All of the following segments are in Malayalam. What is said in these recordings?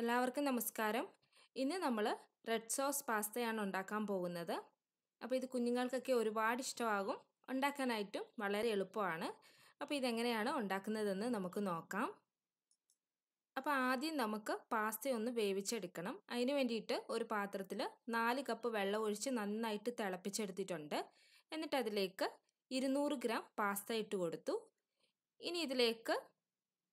എല്ലാവർക്കും നമസ്കാരം ഇന്ന് നമ്മൾ റെഡ് സോസ് പാസ്തയാണ് ഉണ്ടാക്കാൻ പോകുന്നത് അപ്പോൾ ഇത് കുഞ്ഞുങ്ങൾക്കൊക്കെ ഒരുപാട് ഇഷ്ടമാകും ഉണ്ടാക്കാനായിട്ടും വളരെ എളുപ്പമാണ് അപ്പോൾ ഇതെങ്ങനെയാണ് ഉണ്ടാക്കുന്നതെന്ന് നമുക്ക് നോക്കാം അപ്പോൾ ആദ്യം നമുക്ക് പാസ്ത ഒന്ന് വേവിച്ചെടുക്കണം അതിന് വേണ്ടിയിട്ട് ഒരു പാത്രത്തിൽ നാല് കപ്പ് വെള്ളം ഒഴിച്ച് നന്നായിട്ട് തിളപ്പിച്ചെടുത്തിട്ടുണ്ട് എന്നിട്ട് അതിലേക്ക് ഇരുന്നൂറ് ഗ്രാം പാസ്ത ഇട്ട് കൊടുത്തു ഇനി ഇതിലേക്ക്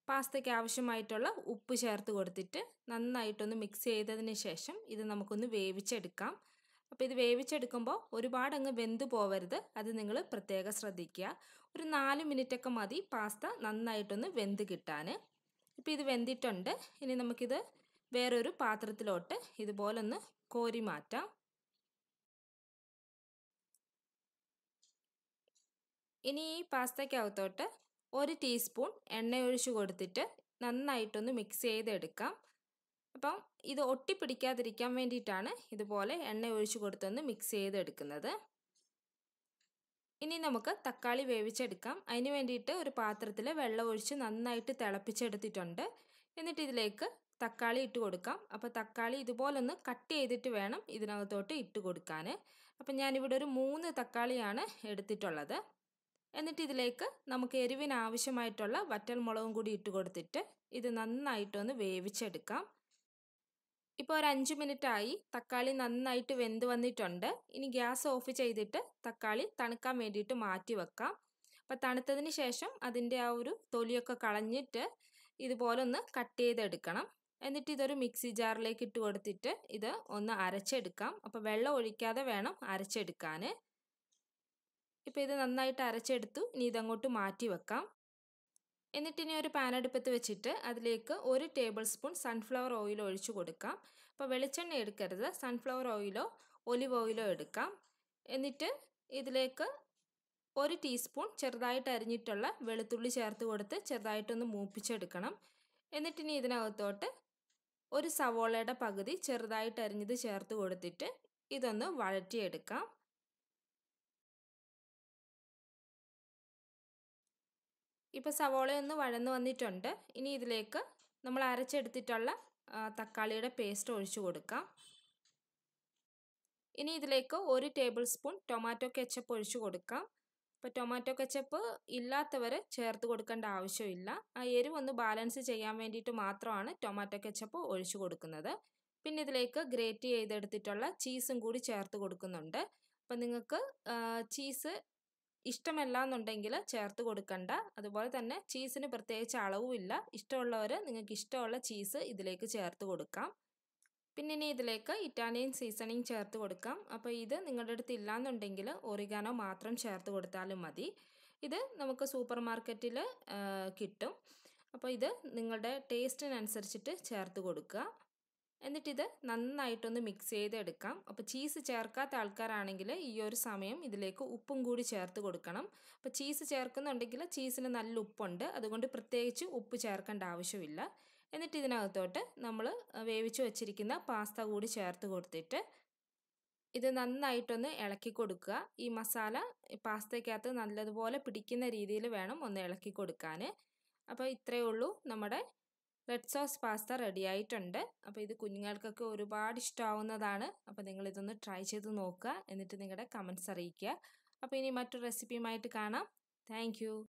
പാസ്തയ്ക്ക് ആവശ്യമായിട്ടുള്ള ഉപ്പ് ചേർത്ത് കൊടുത്തിട്ട് നന്നായിട്ടൊന്ന് മിക്സ് ചെയ്തതിന് ശേഷം ഇത് നമുക്കൊന്ന് വേവിച്ചെടുക്കാം അപ്പോൾ ഇത് വേവിച്ചെടുക്കുമ്പോൾ ഒരുപാട് അങ്ങ് വെന്ത് പോവരുത് അത് നിങ്ങൾ പ്രത്യേകം ശ്രദ്ധിക്കുക ഒരു നാല് മിനിറ്റൊക്കെ മതി പാസ്ത നന്നായിട്ടൊന്ന് വെന്ത് കിട്ടാൻ ഇപ്പോൾ ഇത് വെന്തിട്ടുണ്ട് ഇനി നമുക്കിത് വേറൊരു പാത്രത്തിലോട്ട് ഇതുപോലൊന്ന് കോരി മാറ്റാം ഇനി ഈ പാസ്തയ്ക്കകത്തോട്ട് ഒരു ടീസ്പൂൺ എണ്ണ ഒഴിച്ച് കൊടുത്തിട്ട് നന്നായിട്ടൊന്ന് മിക്സ് ചെയ്തെടുക്കാം അപ്പം ഇത് ഒട്ടിപ്പിടിക്കാതിരിക്കാൻ വേണ്ടിയിട്ടാണ് ഇതുപോലെ എണ്ണ ഒഴിച്ച് കൊടുത്തൊന്ന് മിക്സ് ചെയ്തെടുക്കുന്നത് ഇനി നമുക്ക് തക്കാളി വേവിച്ചെടുക്കാം അതിന് വേണ്ടിയിട്ട് ഒരു പാത്രത്തിൽ വെള്ളം ഒഴിച്ച് നന്നായിട്ട് തിളപ്പിച്ചെടുത്തിട്ടുണ്ട് എന്നിട്ട് ഇതിലേക്ക് തക്കാളി ഇട്ട് കൊടുക്കാം അപ്പോൾ തക്കാളി ഇതുപോലൊന്ന് കട്ട് ചെയ്തിട്ട് വേണം ഇതിനകത്തോട്ട് ഇട്ട് കൊടുക്കാൻ അപ്പം ഞാനിവിടെ ഒരു മൂന്ന് തക്കാളിയാണ് എടുത്തിട്ടുള്ളത് എന്നിട്ട് ഇതിലേക്ക് നമുക്ക് എരിവിന് ആവശ്യമായിട്ടുള്ള വറ്റൽമുളകും കൂടി ഇട്ട് കൊടുത്തിട്ട് ഇത് നന്നായിട്ടൊന്ന് വേവിച്ചെടുക്കാം ഇപ്പോൾ ഒരു അഞ്ച് മിനിറ്റായി തക്കാളി നന്നായിട്ട് വെന്ത് വന്നിട്ടുണ്ട് ഇനി ഗ്യാസ് ഓഫ് ചെയ്തിട്ട് തക്കാളി തണുക്കാൻ വേണ്ടിയിട്ട് മാറ്റി വെക്കാം അപ്പോൾ തണുത്തതിന് ശേഷം അതിൻ്റെ ആ ഒരു തൊലിയൊക്കെ കളഞ്ഞിട്ട് ഇതുപോലെ ഒന്ന് കട്ട് ചെയ്തെടുക്കണം എന്നിട്ട് ഇതൊരു മിക്സി ജാറിലേക്ക് ഇട്ട് കൊടുത്തിട്ട് ഇത് ഒന്ന് അരച്ചെടുക്കാം അപ്പോൾ വെള്ളം ഒഴിക്കാതെ വേണം അരച്ചെടുക്കാൻ ഇപ്പോൾ ഇത് നന്നായിട്ട് അരച്ചെടുത്തു ഇനി ഇതങ്ങോട്ട് മാറ്റി വെക്കാം എന്നിട്ട് ഇനി ഒരു പാൻ അടുപ്പത്ത് വെച്ചിട്ട് അതിലേക്ക് ഒരു ടേബിൾ സ്പൂൺ സൺഫ്ലവർ ഓയിൽ ഒഴിച്ചു കൊടുക്കാം അപ്പോൾ വെളിച്ചെണ്ണ എടുക്കരുത് സൺഫ്ലവർ ഓയിലോ ഒലിവ് ഓയിലോ എടുക്കാം എന്നിട്ട് ഇതിലേക്ക് ഒരു ടീസ്പൂൺ ചെറുതായിട്ട് അരിഞ്ഞിട്ടുള്ള വെളുത്തുള്ളി ചേർത്ത് കൊടുത്ത് ചെറുതായിട്ടൊന്ന് മൂപ്പിച്ചെടുക്കണം എന്നിട്ട് ഇനി ഇതിനകത്തോട്ട് ഒരു സവോളയുടെ പകുതി ചെറുതായിട്ട് അരിഞ്ഞത് ചേർത്ത് കൊടുത്തിട്ട് ഇതൊന്ന് വഴറ്റിയെടുക്കാം ഇപ്പോൾ സവോള ഒന്ന് വഴന്ന് വന്നിട്ടുണ്ട് ഇനി ഇതിലേക്ക് നമ്മൾ അരച്ചെടുത്തിട്ടുള്ള തക്കാളിയുടെ പേസ്റ്റ് ഒഴിച്ചു കൊടുക്കാം ഇനി ഇതിലേക്ക് ഒരു ടേബിൾ സ്പൂൺ ടൊമാറ്റോ കെച്ചപ്പ് ഒഴിച്ചു കൊടുക്കാം ഇപ്പോൾ ടൊമാറ്റോ കെച്ചപ്പ് ഇല്ലാത്തവർ ചേർത്ത് കൊടുക്കേണ്ട ആവശ്യമില്ല ആ എരിവൊന്ന് ബാലൻസ് ചെയ്യാൻ വേണ്ടിയിട്ട് മാത്രമാണ് ടൊമാറ്റോ കെച്ചപ്പ് ഒഴിച്ചു കൊടുക്കുന്നത് പിന്നെ ഇതിലേക്ക് ഗ്രേറ്റ് ചെയ്തെടുത്തിട്ടുള്ള ചീസും കൂടി ചേർത്ത് കൊടുക്കുന്നുണ്ട് അപ്പം നിങ്ങൾക്ക് ചീസ് ഇഷ്ടമല്ല എന്നുണ്ടെങ്കിൽ ചേർത്ത് കൊടുക്കണ്ട അതുപോലെ തന്നെ ചീസിന് പ്രത്യേകിച്ച് അളവുമില്ല ഇഷ്ടമുള്ളവർ നിങ്ങൾക്ക് ഇഷ്ടമുള്ള ചീസ് ഇതിലേക്ക് ചേർത്ത് കൊടുക്കാം പിന്നെ ഇനി ഇതിലേക്ക് ഇറ്റാലിയൻ സീസണിങ് ചേർത്ത് കൊടുക്കാം അപ്പോൾ ഇത് നിങ്ങളുടെ അടുത്ത് എന്നുണ്ടെങ്കിൽ ഒറിഗാനോ മാത്രം ചേർത്ത് കൊടുത്താലും മതി ഇത് നമുക്ക് സൂപ്പർ മാർക്കറ്റിൽ കിട്ടും അപ്പോൾ ഇത് നിങ്ങളുടെ ടേസ്റ്റിനനുസരിച്ചിട്ട് ചേർത്ത് കൊടുക്കുക എന്നിട്ടിത് നന്നായിട്ടൊന്ന് മിക്സ് ചെയ്തെടുക്കാം അപ്പോൾ ചീസ് ചേർക്കാത്ത ആൾക്കാരാണെങ്കിൽ ഈ ഒരു സമയം ഇതിലേക്ക് ഉപ്പും കൂടി ചേർത്ത് കൊടുക്കണം അപ്പോൾ ചീസ് ചേർക്കുന്നുണ്ടെങ്കിൽ ചീസിന് നല്ല ഉപ്പുണ്ട് അതുകൊണ്ട് പ്രത്യേകിച്ച് ഉപ്പ് ചേർക്കേണ്ട ആവശ്യമില്ല എന്നിട്ട് ഇതിനകത്തോട്ട് നമ്മൾ വേവിച്ച് വച്ചിരിക്കുന്ന പാസ്ത കൂടി ചേർത്ത് കൊടുത്തിട്ട് ഇത് നന്നായിട്ടൊന്ന് ഇളക്കി കൊടുക്കുക ഈ മസാല പാസ്തയ്ക്കകത്ത് നല്ലതുപോലെ പിടിക്കുന്ന രീതിയിൽ വേണം ഒന്ന് ഇളക്കി കൊടുക്കാൻ അപ്പോൾ ഇത്രയേ ഉള്ളൂ നമ്മുടെ റെഡ് സോസ് പാസ്ത റെഡി ആയിട്ടുണ്ട് അപ്പോൾ ഇത് കുഞ്ഞുങ്ങൾക്കൊക്കെ ഒരുപാട് ഇഷ്ടമാവുന്നതാണ് അപ്പോൾ നിങ്ങളിതൊന്ന് ട്രൈ ചെയ്ത് നോക്കുക എന്നിട്ട് നിങ്ങളുടെ കമൻസ് അറിയിക്കുക അപ്പോൾ ഇനി മറ്റൊരു റെസിപ്പിയുമായിട്ട് കാണാം താങ്ക്